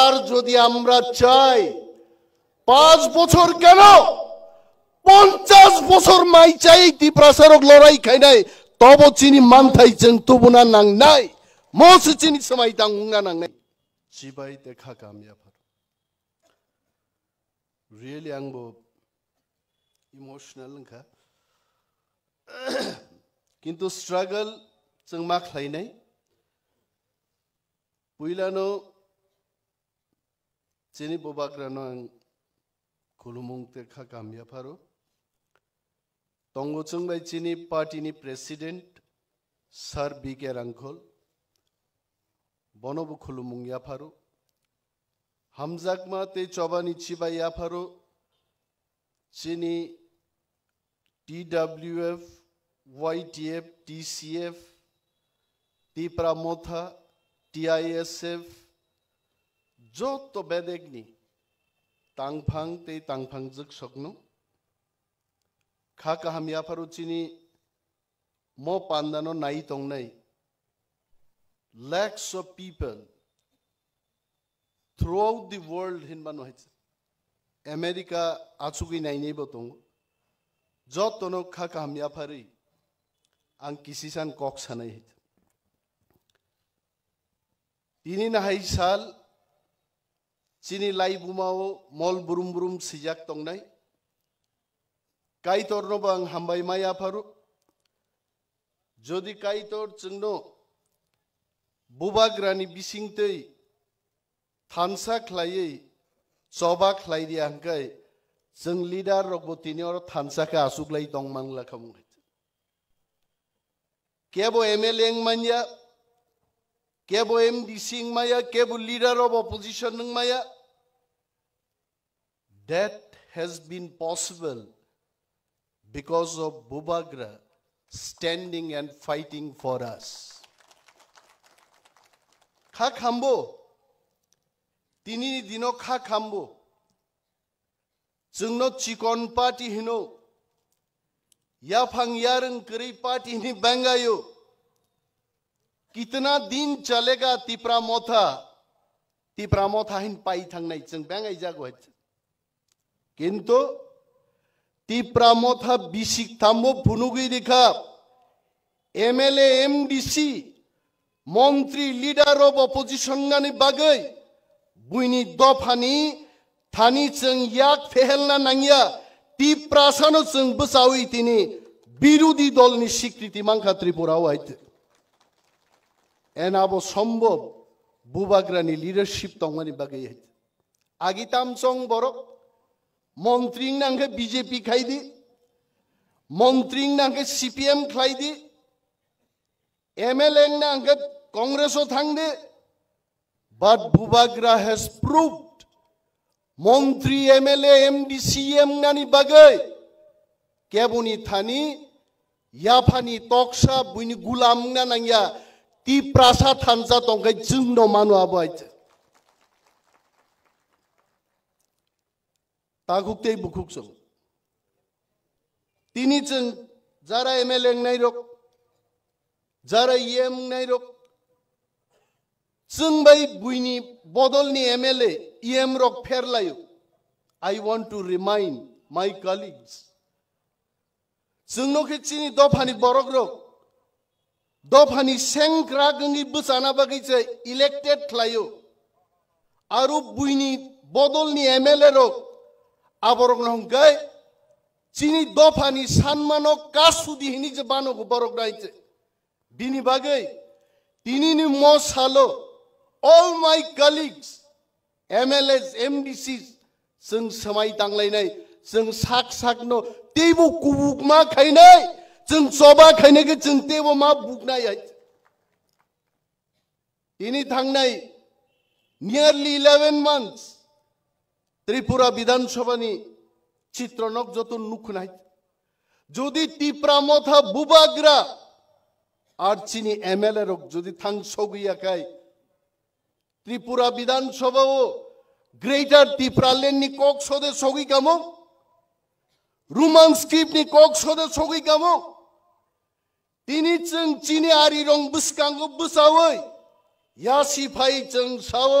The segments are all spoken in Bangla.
আর যদি আমরা চাই পাঁচ বছর কেন পঞ্চাশ বছর মাই চাই দিপ্রাসারক লড়াই খাই নাই তব চিনি মানথাইছেন তবু না নাং নাই মস চিনি সময় দাঙ্গুনা নাং নাই চিবাই দেখা কামিয়াফার রিয়েলি আংব ইমোশনাল খা কিন্তু স্ট্রাগল जों मा নাই पुइलानो Chini bobakra nang kulumung tekha kamya pharo. Tongochung bai chini party ni president Sir B K Rangkhol. Bonobu kulumung ya pharo. Hamzakma te chobani chiba ya pharo. Chini TWF, YTF, TCF, Tipramotha, TISF, যত বেদেগনি তাংফাং তেই তাংফাংজুক সকনু খা কাহামিয়া ফারু চিনি ম পান্দানো নাই তংনাই lakhs of people throughout the world hinbanu haiche america achugi nai nei botong jotono kha kahamya phari ang kisisan kok sanai haiche তিনি নাহাই সাল চিনি লাই বুমাও মল burum burum সিজাক tongnai kai torno bang hambai maya paru যদি কাইতর চিহ্ন বুবাগ্রানি বিসিংতৈ থানসা খ্লাইयै চবা খ্লাইদি আহঙ্কাই जों লিডার রগবতিনি অর থানসাকে আসুকলাই তংমাংলা খামুঙ্গাই কেবো এম এল এং মাইয়া কেব এম ডি সিং মাইয়া কেব লিডার অব অপোজিশন মাইয়া that has been possible because of Bhubagra standing and fighting for us. Kha khambo, tini dino kha chikon party hino, yaphang yaran kari party ni bengayo, kitna chalega tipra motha, tipra motha hin pai thang nai, jung jago hai কিন্তু টিপরা মথা বিশিক থাম্ব ফুনুগি রেখা এমএলএ এমডিসি মন্ত্রী লিডার অব অপোজিশন গানি বাগে বুইনি দফানি থানি চং ইয়াক ফেহেলনা নাঙ্গিয়া সানো চং বসাউই তিনি বিরোধী দলনি স্বীকৃতি মাংখা ত্রিপুরাও আইতে এনাবো সম্ভব বুবাগ্রানি লিডারশিপ তংমানি বাগে আগিতাম চং বড় মন্ত্রী নাকে বিজেপি খাইদি মন্ত্রী নাকে সিপিএম খাইদি এমএলএ নাকে কংগ্রেসও থাংদে বাট বুবাগ্রা হ্যাজ প্রুভ মন্ত্রী এমএলএ এমডি সিএম নানি বাগৈ কেবনি থানি ইয়াফানি তকসা বুইনি গুলাম না নাইয়া তি প্রাসা থানজা তঙ্গাই জুংনো মানু আবাইছে ताखुक तेई बुखुक सुन जरा एमएलए नहीं रोक जरा ईएम नहीं रोक चंग भाई बुइनी बदल एमएलए ईएम रोक फेर लायो I want to remind my colleagues चंग नो दफानी चीनी बरोग रोक दफानी पानी सेंग क्राग गंगी इलेक्टेड लायो आरु बुइनी बदल एमएलए रोक আবরক নহংকাই চিনি দফানি সানমানক কাসুদি হিনি যে বানক বরক রাইছে বিনি বাগে তিনি নি মশালো all my colleagues MLAs MDC जों समाय दांलायनाय जों साक साकनो तेबो कुबुक मा खायनाय जों जबा खायनायखौ जों तेबो मा बुकनाय इनि थांनाय नियरलि इलेभेन মান্থস ત્રિપુરા વિધાનસભાની চিত্রনক যত নুখ নাই যদি টিপরা মথা বুবাগরা আর চিনি এমএলএ রোগ যদি থাং সগুইয়া খাই ত্রিপুরা বিধানসভা ও গ্রেটার ত্রিপুরালেন নি কক সদে সগি কাম রুমাংস স্ক্রিপ নি কক সদে সগি কাম তিনি চং চিনি আরি রং বুসকাঙ্গ বুসাওই ইয়াসি ফাই চাও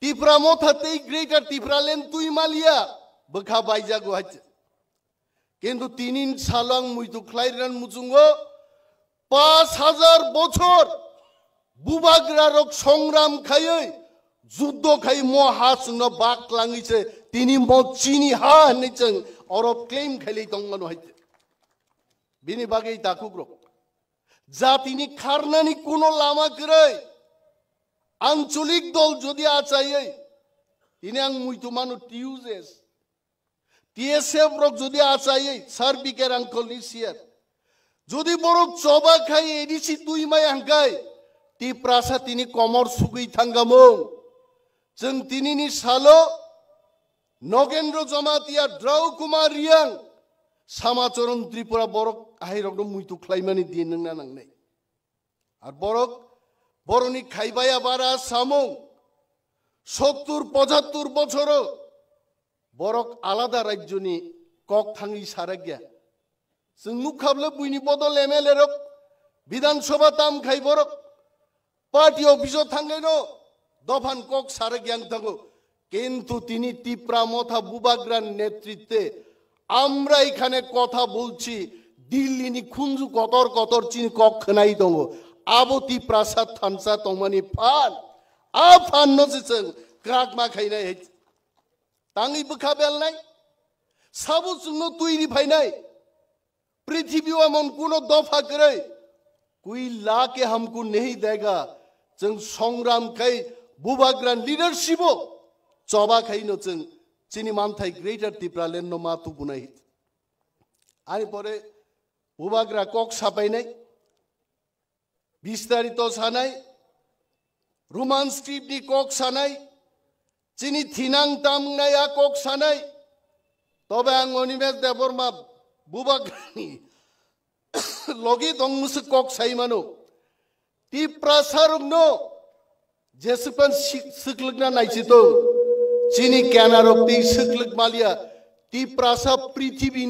Tipra mo thatei greater tifra len tui malia bakha baija go hach কিন্তু তিনিন সালং মুইতু খ্লাইরান মুচুঙ্গ পাঁচ হাজার বছর বুবাগ্রারক সংগ্রাম খাইয়ে যুদ্ধ খাই ম হাস ন বাক লাঙিছে তিনি ম চিনি হা নিচেন অরব ক্লেম খাইলে তঙ্গন হইতে বিনি বাগেই তাকুগ্র যা তিনি খারনানি কোনো লামা করে আঞ্চলিক দল যদি আচাইয়ে তিনি আং মুইতু মানু টিউজেস টিএসএফ রক যদি আচাইয়ে সার্বিকের আঙ্কল নিশিয়ার যদি বরক চবা খাই এডিসি দুই মাই আঙ্কাই টি প্রাসা তিনি কমর সুগুই থাঙ্গাম যেন তিনি নি সালো নগেন্দ্র জমাতিয়া দ্রৌ কুমার রিয়াং সামাচরণ ত্রিপুরা বরক আহিরক মুইতু খ্লাইমানি দিয়ে নাই আর বরক বরণী খাইবায়া বারা সামং সত্তর পঁচাত্তর বছর বরক আলাদা রাজ্যনি কক থাঙ্গি সারা গিয়া जों मुखाबलो বদল बदल एम एल বিধানসভা তাম খাই বরক পার্টি অফিসও থাঙ্গেন দফান কক সারা জ্ঞান থাকো কিন্তু তিনি তিপ্রা মথা বুবাগ্রার নেতৃত্বে আমরা এখানে কথা বলছি দিল্লি খুঞ্জু কতর কতর চিনি কক নাই দঙ্গ আবতি 아보디 프라사 탐사 동만이 판 아판 노지성 그악마 카이나 বুখা বেল নাই 사부 중노 তুইরি ফাইনাই পৃথিবী এমন কোন দফা করে কুই লাকে হামকু নেহি দেগা जों সংগ্রাম খাই বুবাগ্রান লিডারশিপ চবা খাই जों চিনি মানথাই গ্রেটার তিপ্রা লেন মাতু বুনাই আরে পরে বুবাগ্রা কক সাপাই নাই বিস্তারিত সানাই রুমান স্ট্রিপনি কক সানাই চিনি থিনাং তামনায়া কক সানাই তবে আং অনিমেষ দেবর্মা বুবাগ্রানি লগি দংমুস কক সাই মানু তি প্রাসারগ্ন জেসুপান সিকলগনা নাইছি তো চিনি ক্যানারপ্তি সিকলগ মালিয়া তি প্রাসা পৃথিবী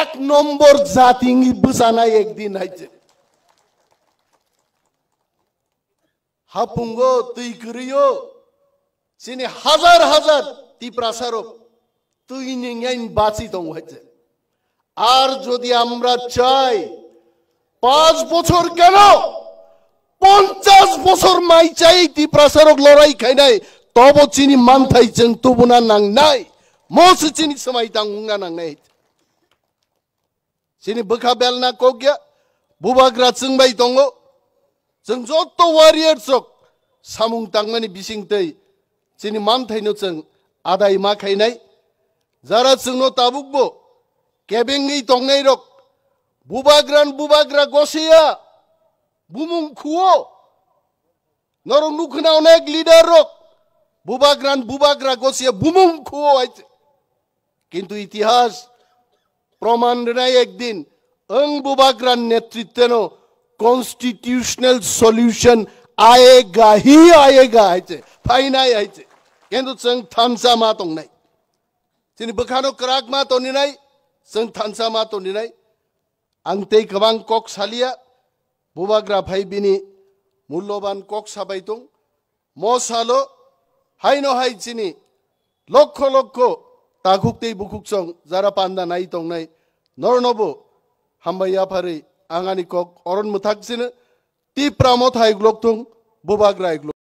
এক নম্বর জাতিং বুঝানা একদিন হাইছে হাপুঙ্গ তুই করিও সিনে হাজার হাজার তিপরা তিপ্রাসারক তুই নিঙ্গাইন বাঁচি তো হয়েছে আর যদি আমরা চাই পাঁচ বছর কেন পঞ্চাশ বছর মাই চাই তিপরা সারক লড়াই খাই নাই তব চিনি মান থাইছেন তবু না নাং নাই মস চিনি সময় দাঙ্গুনা নাং নাই চিনি বখা বেল না কোগিয়া বুবাগ্রা চিংবাই দঙ্গ जों जत्त वारियर चक सामुं तांगनि बिसिं दै जोंनि मानथायनो जों आदाय मा खायनाय जारा जोंनो ताबुकबो केबेङै तंनाय रक बुबाग्रान बुबाग्रा गसेया बुमुं खुओ नरं नुखोना अनेक लिडार रक बुबाग्रान बुबाग्रा गसेया बुमुं खुओ आइছে কিন্তু ইতিহাস প্রমাণ নাই একদিন অং বুবাগ্রান নেতৃত্বেনও कन्स्टिट्युसनल सॉल्यूशन आएगा हि आएगा हायचे फायनाय हायचे किन्तु चाहिँ थान्सा मात नै तिने बखानो क्राक मात ओनी नाही संघ थानसा मात ओनी नाही आं ते गोबां कक सालिया बुबाग्रा भाइ बिनी मूल्यबान कक साबाय दं मसालो हायनो हाय चिनि लक्ष लक्ष ताखुक ते बुखुक सं जारा पान्दा नाइ दं नाय नरनबो हामबाय आफारै আঙানি কক অরণ মুথাকসিন তি প্রামত হাইগ্লোক তুং বুবাগ্রা